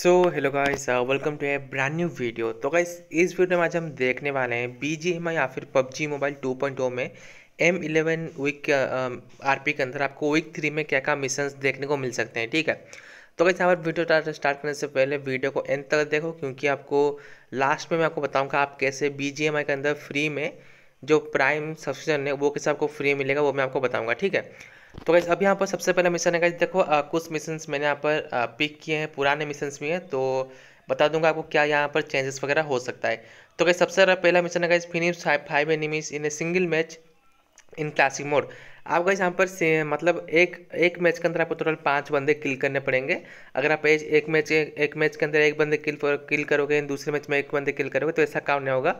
so hello guys welcome to a brand new video तो guys इस video में आज हम देखने वाले हैं बी जी एम आई या फिर पबजी मोबाइल 2.0 में M eleven week R P के अंदर आपको वीक थ्री में क्या क्या मिशन देखने को मिल सकते हैं ठीक है तो गाइस यहाँ पर वीडियो स्टार्ट करने से पहले वीडियो को एंड तक देखो क्योंकि आपको लास्ट में मैं आपको बताऊँगा आप कैसे बी जी एम आई के अंदर फ्री में जो प्राइम सब्सक्रिप्शन है वो कैसे आपको फ्री मिलेगा वो मैं आपको बताऊँगा ठीक है तो गाइज अब यहाँ पर सबसे पहला मिशन है गाइज देखो आ, कुछ मिशन मैंने यहाँ पर आ, पिक किए हैं पुराने मिशन भी हैं तो बता दूंगा आपको क्या यहाँ पर चेंजेस वगैरह हो सकता है तो गाइज सबसे पहला मिशन है guys finish five enemies in a single match in classic mode आप यहाँ पर से मतलब एक एक मैच के अंदर आपको टोटल पाँच बंदे किल करने पड़ेंगे अगर आप एज एक मैच एक मैच के अंदर एक बंदे किल किल करोगे दूसरे मैच में एक बंदे किल करोगे तो ऐसा काम नहीं होगा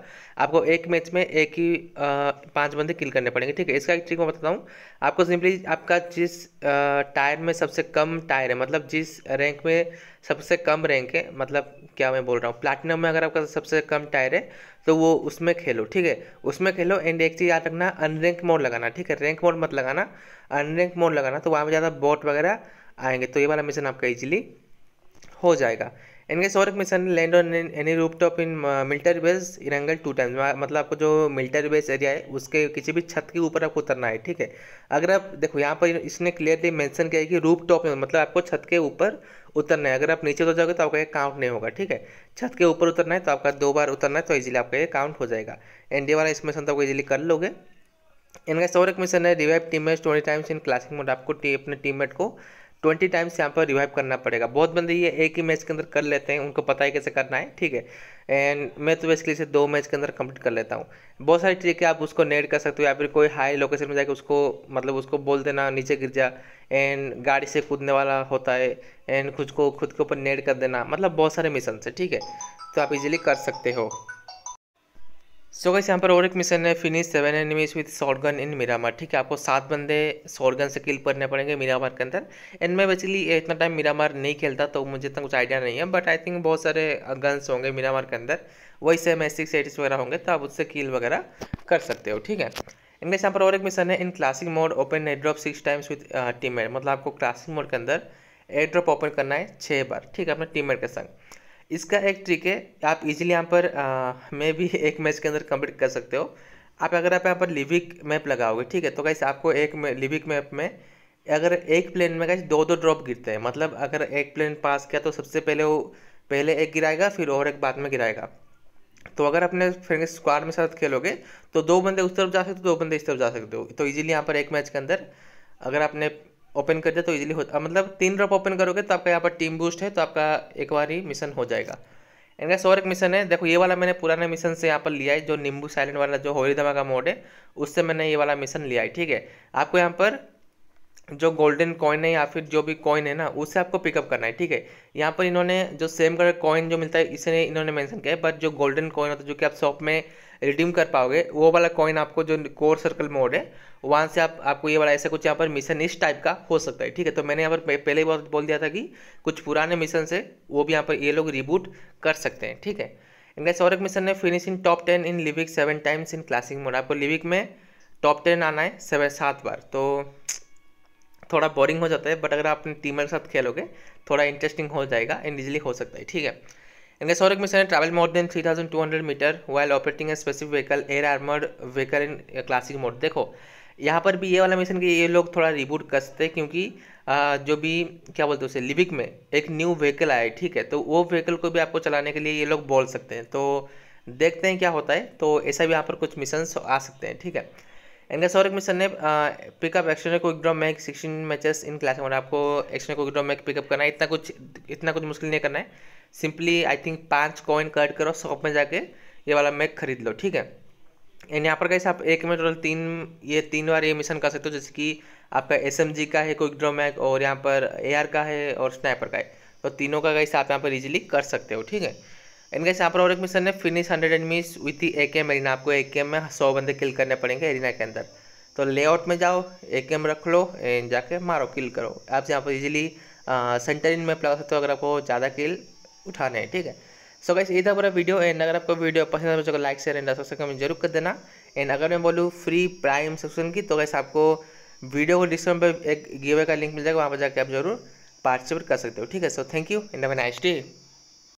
आपको एक मैच में एक ही पाँच बंदे किल करने पड़ेंगे ठीक है इसका एक ट्रिक मैं बताता हूँ आपको सिंपली आपका जिस टायर में सबसे कम टायर है मतलब जिस रैंक में सबसे कम रैंक है मतलब क्या मैं बोल रहा हूँ प्लाटिनम में अगर आपका सबसे कम टायर है तो वो उसमें खेलो ठीक है उसमें खेलो एंड एक चीज़ याद रखना अनरैंक मोड लगाना ठीक है रैंक मोड मत लगाना अनरैंक मोड लगाना तो वहाँ पर ज़्यादा बॉट वगैरह आएंगे तो ये वाला मिशन आपका इजीली हो जाएगा इनके सौरक mission land on any roof top in military base in Erangel two times मतलब आपको जो मिलिटरी बेस एरिया है उसके किसी भी छत के ऊपर आपको उतरना है ठीक है अगर आप देखो यहाँ पर इसने क्लियरली मेंशन किया है कि रूप टॉप में मतलब आपको छत के ऊपर उतरना है अगर आप नीचे उतर जाओगे तो आपका ये काउंट नहीं होगा ठीक है छत के ऊपर उतरना है तो आपका दो बार उतरना है तो ईजिली आपका ये काउंट हो जाएगा एनडीए वाला इस मिशन तो आपको ईजिली कर लोगे इनका सौरक मिशन है revive teammates times in classic mode आपको अपने टीम को ट्वेंटी टाइम्स यहाँ पर रिवाइव करना पड़ेगा बहुत बंदे ये एक ही मैच के अंदर कर लेते हैं उनको पता है कैसे करना है ठीक है एंड मैं तो बेसिकली से दो मैच के अंदर कंप्लीट कर लेता हूँ बहुत सारी ट्रिक है आप उसको नेट कर सकते हो या फिर कोई हाई लोकेशन में जाकर उसको मतलब उसको बोल देना नीचे गिर जा एंड गाड़ी से कूदने वाला होता है एंड खुद को खुद के ऊपर नेट कर देना मतलब बहुत सारे मिशन है ठीक है तो आप इजीली कर सकते हो सो गैस यहाँ पर और एक मिशन है finish seven enemies with gun in Miramar ठीक है आपको सात बंदे शॉर्ट गन से किल करने पड़ेंगे मीरामार के अंदर एंड मैं बेसिकली इतना टाइम मीरामार नहीं खेलता तो मुझे इतना कुछ आइडिया नहीं है बट आई थिंक बहुत सारे गन्स होंगे मीरामार के अंदर वही से एम एस सिक्स वगैरह होंगे तो आप उससे किल वगैरह कर सकते हो ठीक है इनके यहाँ पर और एक मिशन है in classic mode open drop six times with team मतलब आपको क्लासिक मोड के अंदर एड्रॉप ओपन करना है छः बार ठीक है अपने टीम के संग इसका एक ट्रिक है आप इजीली यहाँ पर मैं भी एक मैच के अंदर कंप्लीट कर सकते हो आप अगर आप यहाँ पर लिविक मैप लगाओगे ठीक है तो कैसे आपको एक लिविक मैप में अगर एक प्लेन में कैसे दो दो ड्रॉप गिरते हैं मतलब अगर एक प्लेन पास किया तो सबसे पहले वो पहले एक गिराएगा फिर और एक बाद में गिराएगा तो अगर अपने फ्रेंड स्क्वाड में साथ खेलोगे तो दो बंदे उस तरफ जा सकते हो दो बंदे इस तरफ जा सकते हो तो इजीली यहाँ पर एक मैच के अंदर अगर आपने ओपन कर दे तो इजीली होता मतलब तीन ड्रॉप ओपन करोगे तो आपका यहाँ पर टीम बूस्ट है तो आपका एक बार ही मिशन हो जाएगा इनका और एक मिशन है देखो ये वाला मैंने पुराने मिशन से यहाँ पर लिया है जो नींबू साइलेंट वाला जो होली धमा का मोड है उससे मैंने ये वाला मिशन लिया है ठीक है आपको यहाँ पर जो गोल्डन कॉइन है या फिर जो भी कॉइन है ना उसे आपको पिकअप करना है ठीक है यहाँ पर इन्होंने जो सेम कलर कॉइन जो मिलता है इसे इन्होंने मेंशन किया है बट जो गोल्डन कॉइन होता है जो कि आप शॉप में रिडीम कर पाओगे वो वाला कॉइन आपको जो कोर सर्कल मोड है वहाँ से आप आपको ये वाला ऐसा कुछ यहाँ पर मिशन इस टाइप का हो सकता है ठीक है तो मैंने यहाँ पर पहले ही बोल दिया था कि कुछ पुराने मिशन से वो भी यहाँ पर ये लोग रिबूट कर सकते हैं ठीक है इनका सौरक मिशन ने finish in top ten in Livik seven times in classic mode आपको लिविक में टॉप टेन आना है सेवन सात बार तो थोड़ा बोरिंग हो जाता है बट अगर आप अपनी टीम के साथ खेलोगे थोड़ा इंटरेस्टिंग हो जाएगा एंड इजिली हो सकता है ठीक है इनके सौरक मिशन है travel more than 3200 metre while operating a specific vehicle air armoured vehicle in classic mode देखो यहाँ पर भी ये वाला मिशन कि ये लोग थोड़ा रिबूट कसते क्योंकि आ, जो भी क्या बोलते हैं उसे लिबिक में एक न्यू व्हीकल आया है ठीक है तो वो व्हीकल को भी आपको चलाने के लिए ये लोग बोल सकते हैं तो देखते हैं क्या होता है तो ऐसा भी यहाँ पर कुछ मिशन आ सकते हैं ठीक है एंगासोरिक मिशन ने पिकअप एक्शन को draw Mk sixteen matches in class हमारे आपको एक्शन को ड्रॉ मैक पिकअप करना है इतना कुछ इतना कुछ मुश्किल नहीं करना है सिंपली आई थिंक पाँच कॉइन कट करो शॉप में जाके ये वाला मैग खरीद लो ठीक है एंड यहाँ पर कैसे आप एक में टोटल तीन ये तीन बार ये मिशन कर सकते हो जैसे कि आपका एस का है कोई ड्रॉ मैग और यहाँ पर ए का है और स्नाइपर का है तो तीनों का कैसे आप यहाँ पर इजीली कर सकते हो ठीक है एंड गैस यहाँ पर और एक मिशन है finish hundred enemies with the A K arena आपको ए के में सौ बंदे किल करने पड़ेंगे एरिना के अंदर तो लेआउट में जाओ ए के एम रख लो एंड जाके मारो किल करो आप यहाँ पर इजीली सेंटर इन में लगा सकते हो अगर आपको ज़्यादा किल उठाने हैं ठीक है सो गैस इधर पूरा वीडियो एंड अगर आपको वीडियो पसंद है तो लाइक शेयर एंड सब्सक्राइब जरूर कर देना एंड अगर मैं बोलूँ फ्री प्राइम सब्सक्रिप्शन की तो गैस आपको वीडियो को डिस्क्रिप्शन पर एक गिवे का लिंक मिल जाएगा वहाँ पर जाकर आप जरूर पार्टिसिपेट कर सकते हो ठीक है so thank you and have nice day